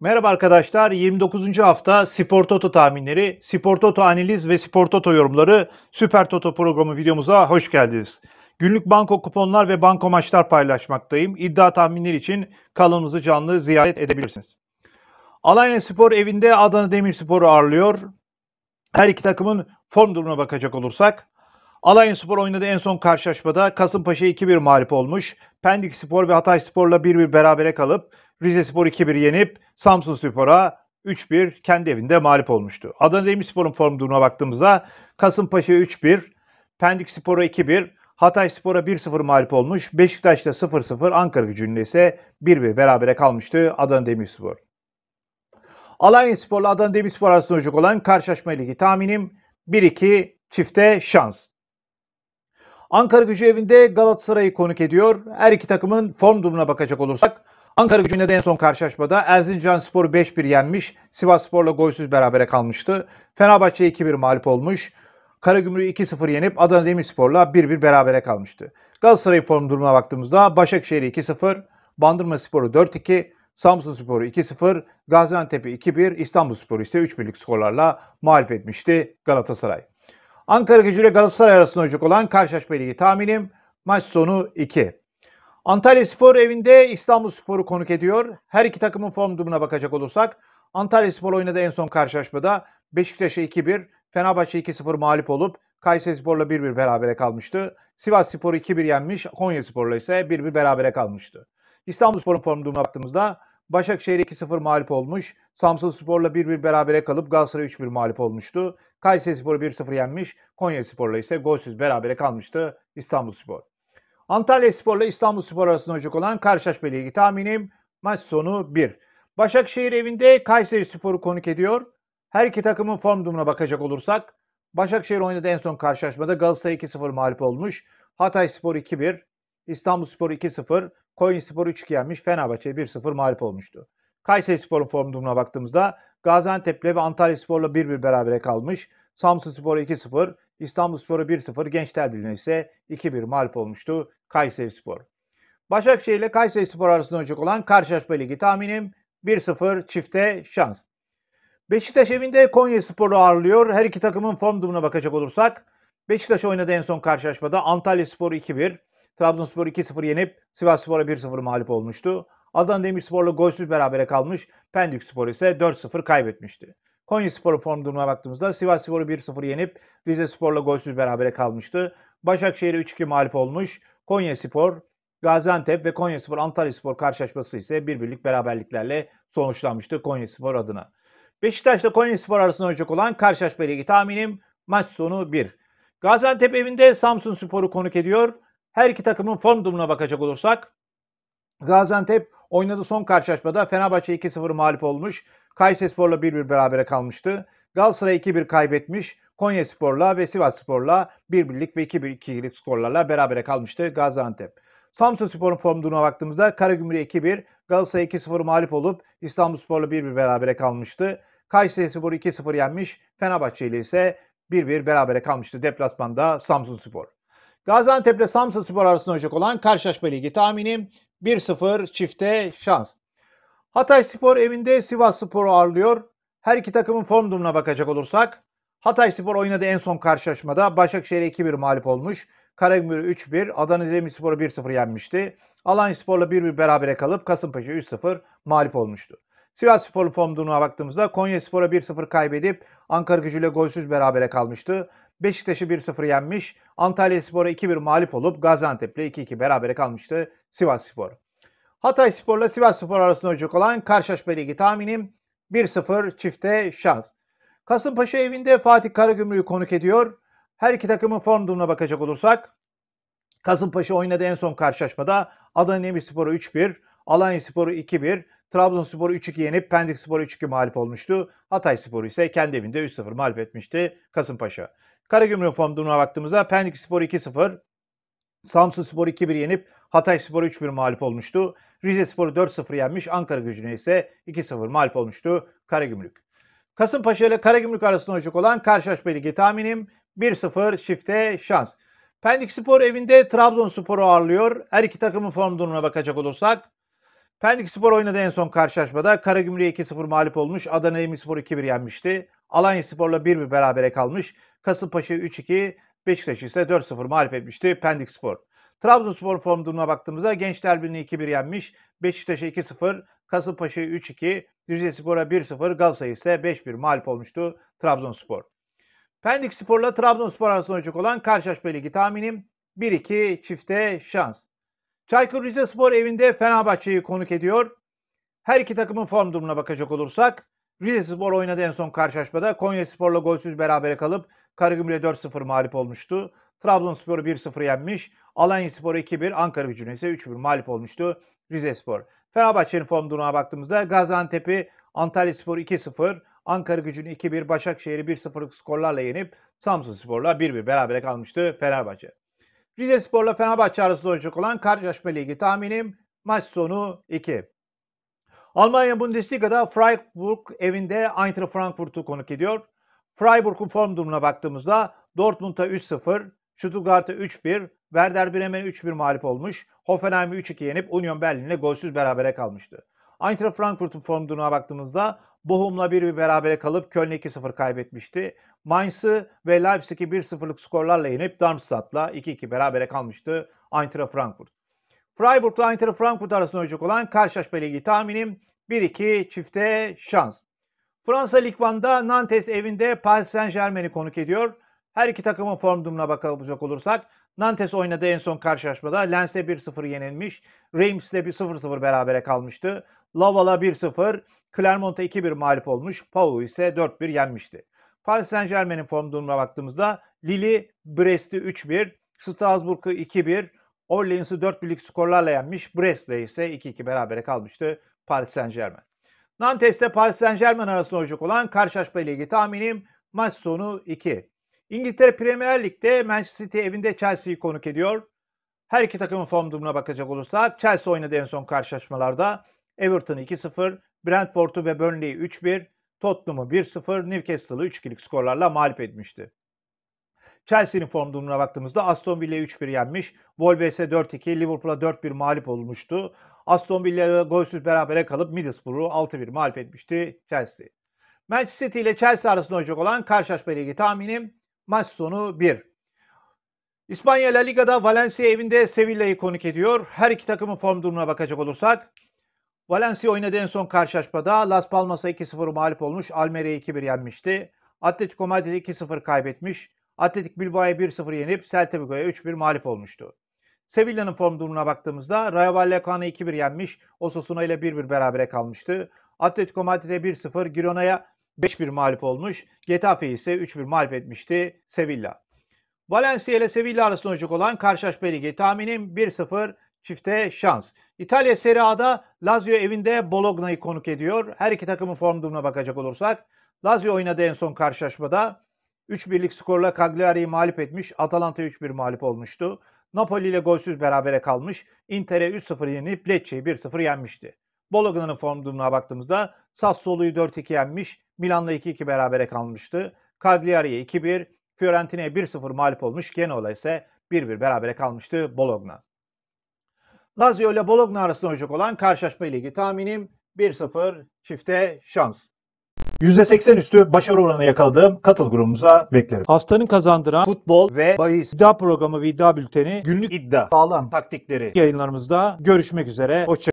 Merhaba arkadaşlar. 29. hafta Spor Toto tahminleri, Spor Toto analiz ve Spor Toto yorumları Süper Toto programı videomuza hoş geldiniz. Günlük banko kuponlar ve banko maçlar paylaşmaktayım. İddia tahminleri için kanalımızı canlı ziyaret edebilirsiniz. Alanya Spor evinde Adana Demirspor'u ağırlıyor. Her iki takımın form durumuna bakacak olursak. Alanya Spor oynadığı en son karşılaşmada Kasımpaşa 2-1 mağlup olmuş. Pendik Spor ve Hatay Spor'la 1-1 berabere kalıp Rize Spor 2-1 yenip Samsun Spor'a 3-1 kendi evinde mağlup olmuştu. Adana Demirspor'un form durumuna baktığımızda Kasımpaşa 3-1, Pendik Spor'a 2-1, Hatay Spor'a 1-0 mağlup olmuş. Beşiktaş'ta 0-0, Ankara gücünde ise 1-1 berabere kalmıştı Adana Demirspor. Alanya Spor'la Adana Demirspor arasında olacak olan karşılaşma ilgili tahminim 1-2 çifte şans. Ankara gücü evinde Galatasaray'ı konuk ediyor. Her iki takımın form durumuna bakacak olursak Ankara gücünde de en son karşılaşmada Erzincan Spor 5-1 yenmiş. Sivas Spor'la golsüz berabere kalmıştı. Fenerbahçe 2-1 mağlup olmuş. Karagümrük 2-0 yenip Adana Demirspor'la 1-1 berabere kalmıştı. Galatasaray form durumuna baktığımızda Başakşehir'i 2-0, Bandırma Spor'u 4-2, Samsun Spor'u 2-0, Gaziantep'i 2-1, İstanbul Spor'u ise 3-1'lik skorlarla mağlup etmişti Galatasaray. Ankara gücüyle Galatasaray arasında olacak olan karşılaşma ilgili tahminim maç sonu 2. Antalya Spor evinde İstanbul Spor'u konuk ediyor. Her iki takımın form durumuna bakacak olursak Antalya Spor oynadı en son karşılaşmada Beşiktaş'a 2-1, Fenerbahçe 2-0 mağlup olup Kayseri Spor'la 1-1 berabere kalmıştı. Sivas Spor'u 2-1 yenmiş, Konya Spor'la ise 1-1 berabere kalmıştı. İstanbul Spor'un form durumuna baktığımızda Başakşehir 2-0 mağlup olmuş, Samsun Spor'la 1-1 berabere kalıp Galatasaray 3-1 mağlup olmuştu. Kayseri Spor'u 1-0 yenmiş, Konya Spor'la ise golsüz berabere kalmıştı İstanbul Spor. Antalya Spor'la İstanbul Spor arasında olacak olan karşılaşma ilgili tahminim maç sonu 1. Başakşehir evinde Kayseri Spor'u konuk ediyor. Her iki takımın form durumuna bakacak olursak Başakşehir oynadı en son karşılaşmada Galatasaray 2-0 mağlup olmuş. Hatay Spor 2-1, İstanbul Spor 2-0, Konya Spor 3-2 yenmiş, Fenerbahçe 1-0 mağlup olmuştu. Kayseri Spor'un form durumuna baktığımızda Gaziantep'le ve Antalya Spor'la 1-1 berabere kalmış. Samsun Spor 2-0, İstanbulspor'a 1-0, Gençler Birliği'ne ise 2-1 mağlup olmuştu Kayserispor. Başakşehir ile Kayserispor arasında olacak olan karşılaşma ligi tahminim 1-0 çifte şans. Beşiktaş evinde Konya Spor'u ağırlıyor. Her iki takımın form durumuna bakacak olursak Beşiktaş oynadı en son karşılaşmada. Antalya Spor'u 2-1, Trabzonspor 2-0 yenip Sivas Spor'a 1-0 mağlup olmuştu. Adana Demirspor'la golsüz berabere kalmış. Pendik Spor ise 4-0 kaybetmişti. Konya Spor'un form durumuna baktığımızda Sivas Spor'u 1-0 yenip Rize Spor'la golsüz berabere kalmıştı. Başakşehir'e 3-2 mağlup olmuş. Konya Spor, Gaziantep ve Konya Spor Antalya Spor karşılaşması ise birbirlik beraberliklerle sonuçlanmıştı Konya Spor adına. Beşiktaş'la Konya Spor arasında olacak olan karşılaşma ilgili tahminim maç sonu 1. Gaziantep evinde Samsun Spor'u konuk ediyor. Her iki takımın form durumuna bakacak olursak Gaziantep oynadığı son karşılaşmada Fenerbahçe 2-0 mağlup olmuş. Kayserispor'la 1-1 berabere kalmıştı. Galatasaray 2-1 kaybetmiş. Konyaspor'la ve Sivasspor'la 1-1'lik ve 2 1 skorlarla berabere kalmıştı Gaziantep. Samsunspor'un form durumuna baktığımızda Karagümrük 2-1, Galatasaray 2-0 mağlup olup İstanbulspor'la 1-1 berabere kalmıştı. Kayserispor 2-0 yenmiş, Fenerbahçe ile ise 1-1 berabere kalmıştı deplasmanda Samsunspor. Gaziantep ile Samsunspor arasında olacak olan karşılaşma ligi tahminim 1-0 çifte şans. Hatay Spor evinde Sivas Spor'u ağırlıyor. Her iki takımın form durumuna bakacak olursak Hatay Spor oynadı en son karşılaşmada. Başakşehir'e 2-1 mağlup olmuş. Karagümrük'ü 3-1, Adana Demirspor'u 1-0 yenmişti. Alanya Spor'la 1-1 berabere kalıp Kasımpaşa 3-0 mağlup olmuştu. Sivas Spor'un form durumuna baktığımızda Konya Spor'a 1-0 kaybedip Ankara gücüyle golsüz berabere kalmıştı. Beşiktaş'ı 1-0 yenmiş, Antalya Spor'a 2-1 mağlup olup Gaziantep'le 2-2 berabere kalmıştı Sivas Spor. Hatay Spor'la Sivas Spor arasında olacak olan karşılaşma ligi tahminim 1-0 çifte şans. Kasımpaşa evinde Fatih Karagümrük'ü konuk ediyor. Her iki takımın form durumuna bakacak olursak Kasımpaşa oynadı en son karşılaşmada Adana Demirspor'u 3-1, Alanya Spor'u 2-1, Trabzonspor'u 3-2 yenip Pendik Spor'u 3-2 mağlup olmuştu. Hatay Spor'u ise kendi evinde 3-0 mağlup etmişti Kasımpaşa. Karagümrük form durumuna baktığımızda Pendik Spor 2-0, Samsun Spor 2-1 yenip Hatay Spor'u 3-1 mağlup olmuştu. Rize Spor'u 4-0 yenmiş. Ankara gücüne ise 2-0 mağlup olmuştu Karagümrük. Kasımpaşa ile Karagümrük arasında olacak olan karşılaşma ligi tahminim 1-0 şifte şans. Pendik Spor evinde Trabzonspor'u ağırlıyor. Her iki takımın form durumuna bakacak olursak Pendik Spor oynadı en son karşılaşmada. Karagümrük'e 2-0 mağlup olmuş. Adana Demirspor 2-1 yenmişti. Alanya Spor'la 1-1 berabere kalmış. Kasımpaşa 3-2, Beşiktaş ise 4-0 mağlup etmişti Pendik Spor. Trabzonspor form durumuna baktığımızda Gençler Birliği 2-1 yenmiş. Beşiktaş'a 2-0, Kasımpaşa'yı 3-2, Rizespor'a 1-0, Galatasaray ise 5-1 mağlup olmuştu Trabzonspor. Pendik Spor'la Trabzonspor arasında olacak olan karşılaşma ligi tahminim 1-2 çifte şans. Çaykur Rizespor evinde Fenerbahçe'yi konuk ediyor. Her iki takımın form durumuna bakacak olursak Rizespor oynadı en son karşılaşmada. Konya Spor'la golsüz berabere kalıp Karagümrük'e 4-0 mağlup olmuştu. Trabzonspor'u 1-0 yenmiş. Alanyaspor'u 2-1, Ankara Gücü'nü ise 3-1 mağlup olmuştu Rizespor. Fenerbahçe'nin form durumuna baktığımızda Gaziantep'i Antalyaspor 2-0, Ankara Gücü'nü 2-1, Başakşehir'i 1-0 skorlarla yenip Samsunspor'la 1-1 berabere kalmıştı Fenerbahçe. Rizespor'la Fenerbahçe arasında olacak olan karşılaşma ligi tahminim maç sonu 2. Almanya Bundesliga'da Freiburg evinde Eintracht Frankfurt'u konuk ediyor. Freiburg'un form durumuna baktığımızda Dortmund'a 3-0, Stuttgart'a 3-1, Werder Bremen'e 3-1 mağlup olmuş, Hoffenheim'i 3-2 yenip Union Berlin'le golsüz berabere kalmıştı. Eintracht Frankfurt'un form durumuna baktığımızda Bochum'la 1-1 berabere kalıp Köln'e 2-0 kaybetmişti. Mainz'ı ve Leipzig'i 1-0'lık skorlarla yenip Darmstadt'la 2-2 berabere kalmıştı Eintracht Frankfurt. Freiburg'la Eintracht Frankfurt arasında olacak olan karşılaşma ligi tahminim 1-2 çifte şans. Fransa Lig Nantes evinde Paris Saint Germain'i konuk ediyor. Her iki takımın form durumuna bakacak olursak Nantes oynadığı en son karşılaşmada Lens'e 1-0 yenilmiş. Reims'le 1-0-0 berabere kalmıştı. Laval'a 1-0, Clermont'a 2-1 mağlup olmuş. Pau ise 4-1 yenmişti. Paris Saint Germain'in form durumuna baktığımızda Lille Brest'i 3-1, Strasbourg'u 2-1, Orleans'ı 4-1'lik skorlarla yenmiş. Brest'le ise 2-2 berabere kalmıştı Paris Saint Germain. Nantes'te Paris Saint Germain arasında olacak olan karşılaşma ile ilgili tahminim maç sonu 2. İngiltere Premier Lig'de Manchester City evinde Chelsea'yi konuk ediyor. Her iki takımın form durumuna bakacak olursak Chelsea oynadı en son karşılaşmalarda. Everton 2-0, Brentford'u ve Burnley'i 3-1, Tottenham'ı 1-0, Newcastle'ı 3-2'lik skorlarla mağlup etmişti. Chelsea'nin form durumuna baktığımızda Aston Villa'yı 3-1 yenmiş, Wolves'e 4-2, Liverpool'a 4-1 mağlup olmuştu. Aston Villa golsüz berabere kalıp Middlesbrough'u 6-1 mağlup etmişti Chelsea. Manchester City ile Chelsea arasında oynayacak olan karşılaşma ile ilgili tahminim maç sonu 1. İspanya La Liga'da Valencia evinde Sevilla'yı konuk ediyor. Her iki takımın form durumuna bakacak olursak Valencia oynadığı en son karşılaşmada Las Palmas'a 2-0 mağlup olmuş. Almeria'yı 2-1 yenmişti. Atletico Madrid'i 2-0 kaybetmiş. Atletik Bilbao'ya 1-0 yenip Celta Vigo'ya 3-1 mağlup olmuştu. Sevilla'nın form durumuna baktığımızda Rayo Vallecano'yu 2-1 yenmiş. Osasuna ile 1-1 berabere kalmıştı. Atletico Madrid'e 1-0, Girona'ya 5-1 mağlup olmuş. Getafe ise 3-1 mağlup etmişti Sevilla. Valencia ile Sevilla arasında olacak olan karşılaşma ligi tahminim 1-0 çifte şans. İtalya Serie A'da Lazio evinde Bologna'yı konuk ediyor. Her iki takımın form durumuna bakacak olursak Lazio oynadı en son karşılaşmada. 3-1'lik skorla Cagliari'yi mağlup etmiş. Atalanta 3-1 mağlup olmuştu. Napoli ile golsüz berabere kalmış, Inter'e 3-0 yenip Lecce'yi 1-0 yenmişti. Bologna'nın form durumuna baktığımızda Sassuolo'yu 4-2 yenmiş, Milan'la 2-2 berabere kalmıştı. Cagliari'ye 2-1, Fiorentina'ya 1-0 mağlup olmuş, Genoa'la ise 1-1 berabere kalmıştı Bologna. Lazio ile Bologna arasında olacak olan karşılaşma ile ilgili tahminim 1-0 çifte şans. %80 üstü başarı oranı yakaladığım katıl grubumuza beklerim. Haftanın kazandıran futbol ve bahis iddia programı ve iddia bülteni günlük iddia sağlam taktikleri yayınlarımızda görüşmek üzere. Hoşçakalın.